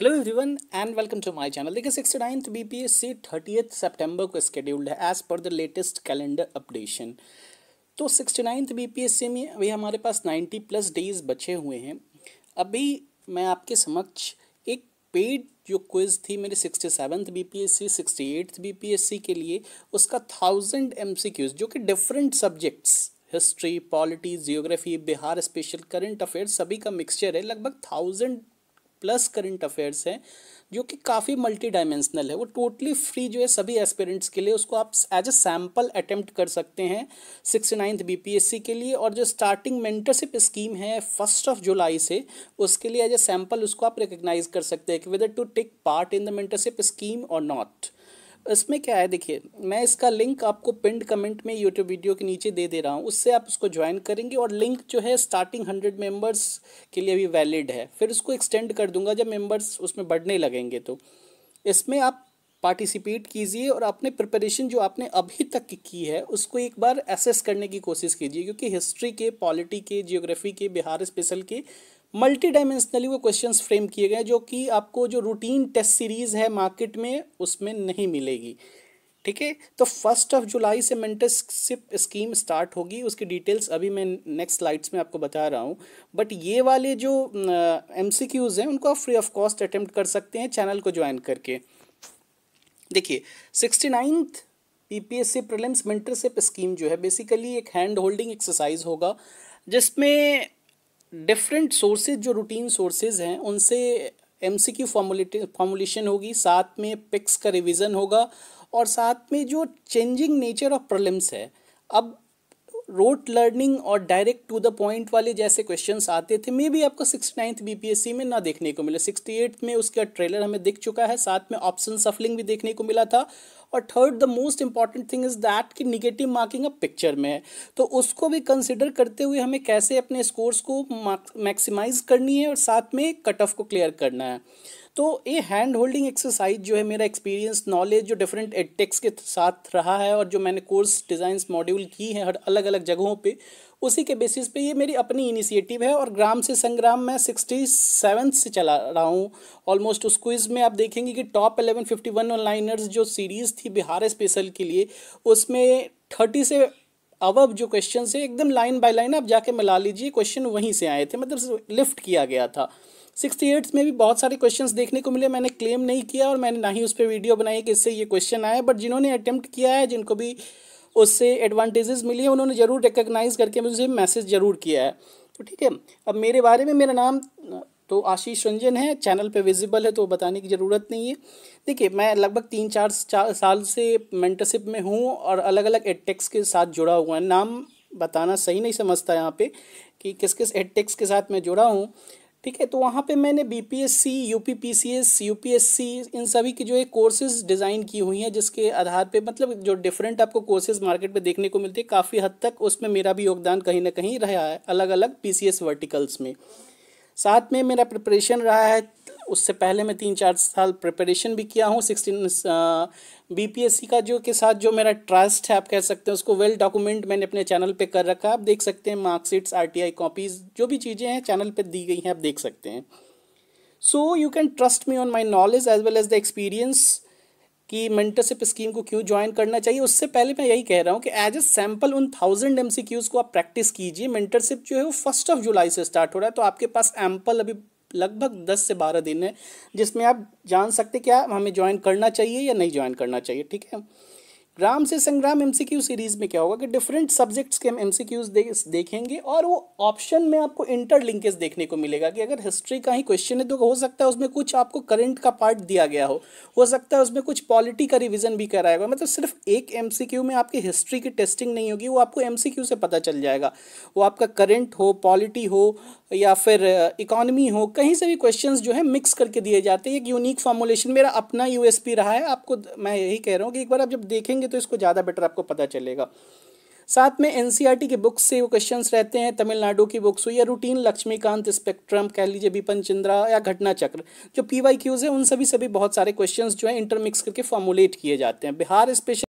hello everyone and welcome to my channel देखिए sixty ninth B P S C thirtieth September को scheduled है as per the latest calendar updation तो sixty ninth B P S C में अभी हमारे पास ninety plus days बचे हुए हैं अभी मैं आपके समक्ष एक पेड जो क्विज थी मेरे sixty seventh B P S C sixty eighth B P S C के लिए उसका थाउजेंड एम सी क्यूज जो कि different subjects history polity geography Bihar special current affair सभी का मिक्सचर है लगभग थाउजेंड प्लस करंट अफेयर्स है जो कि काफ़ी मल्टी डायमेंशनल है वो टोटली फ्री जो है सभी एस्पिरेंट्स के लिए उसको आप एज अ सैम्पल अटेम्प्ट कर सकते हैं सिक्स नाइन्थ बी के लिए और जो स्टार्टिंग मेंटरशिप स्कीम है फर्स्ट ऑफ जुलाई से उसके लिए एज अ सैम्पल उसको आप रिकग्नाइज कर सकते हैं कि whether to take part in the mentorship scheme और नॉट इसमें क्या है देखिए मैं इसका लिंक आपको पिंड कमेंट में यूट्यूब वीडियो के नीचे दे दे रहा हूँ उससे आप उसको ज्वाइन करेंगे और लिंक जो है स्टार्टिंग हंड्रेड मेंबर्स के लिए भी वैलिड है फिर उसको एक्सटेंड कर दूंगा जब मेंबर्स उसमें बढ़ने लगेंगे तो इसमें आप पार्टिसिपेट कीजिए और अपने प्रिपरेशन जो आपने अभी तक की है उसको एक बार एसेस करने की कोशिश कीजिए क्योंकि हिस्ट्री के पॉलिटी के जियोग्राफी के बिहार स्पेशल के मल्टी डायमेंशनली वो क्वेश्चन फ्रेम किए गए जो कि आपको जो रूटीन टेस्ट सीरीज़ है मार्केट में उसमें नहीं मिलेगी ठीक है तो फर्स्ट ऑफ जुलाई से मेंटरशिप स्कीम स्टार्ट होगी उसकी डिटेल्स अभी मैं नेक्स्ट स्लाइड्स में आपको बता रहा हूँ बट ये वाले जो एम सी क्यूज़ हैं उनको आप फ्री ऑफ कॉस्ट अटेम्प्ट कर सकते हैं चैनल को ज्वाइन करके देखिए sixty ninth P S C prelims mentorship scheme जो है बेसिकली एक हैंड होल्डिंग एक्सरसाइज होगा जिसमें डिफरेंट सोर्सेज जो रूटीन सोर्सेज हैं उनसे एम सी क्यू फॉर्मुलेशन होगी साथ में पिक्स का रिविज़न होगा और साथ में जो चेंजिंग नेचर ऑफ प्रलिम्स है अब रोट लर्निंग और डायरेक्ट टू द पॉइंट वाले जैसे क्वेश्चन आते थे मे भी आपको सिक्सटी नाइन्थ बी में ना देखने को मिले सिक्सटी एट में उसका ट्रेलर हमें दिख चुका है साथ में ऑप्शन सफलिंग भी देखने को मिला था और third the most important thing is that कि निगेटिव मार्किंग अब पिक्चर में है तो उसको भी कंसिडर करते हुए हमें कैसे अपने स्कोर्स को मैक्सिमाइज करनी है और साथ में कट ऑफ को क्लियर करना है तो ये हैंड होल्डिंग एक्सरसाइज जो है मेरा एक्सपीरियंस नॉलेज जो डिफरेंट एडटेक्स के साथ रहा है और जो मैंने कोर्स डिज़ाइंस मॉड्यूल की हैं हर अलग अलग जगहों पे उसी के बेसिस पे ये मेरी अपनी इनिशिएटिव है और ग्राम से संग्राम मैं सिक्सटी सेवन से चला रहा हूँ ऑलमोस्ट उस क्विज़ में आप देखेंगे कि top eleven fifty one one liners जो सीरीज़ थी बिहार स्पेशल के लिए उसमें थर्टी से अब जो क्वेश्चन है एकदम लाइन बाय लाइन आप जाके मिला लीजिए क्वेश्चन वहीं से आए थे मतलब लिफ्ट किया गया था सिक्सटी एट्स में भी बहुत सारे क्वेश्चंस देखने को मिले मैंने क्लेम नहीं किया और मैंने ना ही उस पर वीडियो बनाई कि इससे ये क्वेश्चन आए बट जिन्होंने अटैम्प्ट किया है जिनको भी उससे एडवांटेजेस मिली है उन्होंने ज़रूर रिकग्नाइज़ करके मुझे मैसेज ज़रूर किया है तो ठीक है अब मेरे बारे में मेरा नाम तो आशीष रंजन है चैनल पे विजिबल है तो बताने की ज़रूरत नहीं है देखिए मैं लगभग तीन चार, चार साल से मेंटरशिप में हूँ और अलग अलग एडटेक्स के साथ जुड़ा हुआ है नाम बताना सही नहीं समझता यहाँ पे कि किस किस एडटेक्स के साथ मैं जुड़ा हूँ ठीक है तो वहाँ पे मैंने B P S C U P P C S U P S C इन सभी की जो है कोर्सेज डिज़ाइन की हुई हैं जिसके आधार पे मतलब जो डिफरेंट आपको कोर्सेज मार्केट में देखने को मिलते हैं काफ़ी हद तक उसमें मेरा भी योगदान कहीं ना कहीं रहा है अलग अलग पी सी एस वर्टिकल्स में साथ में मेरा प्रिपरेशन रहा है उससे पहले मैं तीन चार साल प्रिपरेशन भी किया हूँ सिक्सटीन बीपीएससी uh, का जो के साथ जो मेरा ट्रस्ट है आप कह सकते हैं उसको वेल well डॉक्यूमेंट मैंने अपने चैनल पे कर रखा है आप देख सकते हैं मार्कशीट्स आई कॉपीज़ जो भी चीज़ें हैं चैनल पे दी गई हैं आप देख सकते हैं so you can trust me on my knowledge as well as the experience कि मेंटरशिप स्कीम को क्यों ज्वाइन करना चाहिए उससे पहले मैं यही कह रहा हूँ कि एज ए सैम्पल उन थाउजेंड एम को आप प्रैक्टिस कीजिए मेंटरशिप जो है वो फर्स्ट ऑफ जुलाई से स्टार्ट हो रहा है तो आपके पास एम्पल अभी लगभग दस से बारह दिन है जिसमें आप जान सकते क्या हमें ज्वाइन करना चाहिए या नहीं ज्वाइन करना चाहिए ठीक है राम से संग्राम क्यू सीरीज में क्या होगा कि डिफरेंट सब्जेक्ट्स के हम क्यूज देखेंगे और वो ऑप्शन में आपको इंटर लिंकेज देखने को मिलेगा कि अगर हिस्ट्री का ही क्वेश्चन है तो हो सकता है उसमें कुछ आपको करंट का पार्ट दिया गया हो हो सकता है उसमें कुछ पॉलिटी का रिविजन भी कराया गया मतलब सिर्फ एक क्यू में आपकी हिस्ट्री की टेस्टिंग नहीं होगी वो आपको क्यू से पता चल जाएगा वो आपका करंट हो पॉलिटी हो या फिर इकोनमी हो कहीं से भी क्वेश्चन जो है मिक्स करके दिए जाते हैं एक यूनिक फॉर्मुलेशन मेरा अपना यूएसपी रहा है आपको मैं यही कह रहा हूँ कि एक बार आप जब देखेंगे करेंगे तो इसको ज़्यादा बेटर आपको पता चलेगा साथ में एन की बुक्स से वो क्वेश्चंस रहते हैं तमिलनाडु की बुक्स हुई या रूटीन लक्ष्मीकांत स्पेक्ट्रम कह लीजिए बिपन चंद्रा या घटना चक्र जो पी वाई क्यूज़ है उन सभी सभी बहुत सारे क्वेश्चंस जो है इंटरमिक्स करके फॉर्मुलेट किए जाते हैं बिहार स्पेशल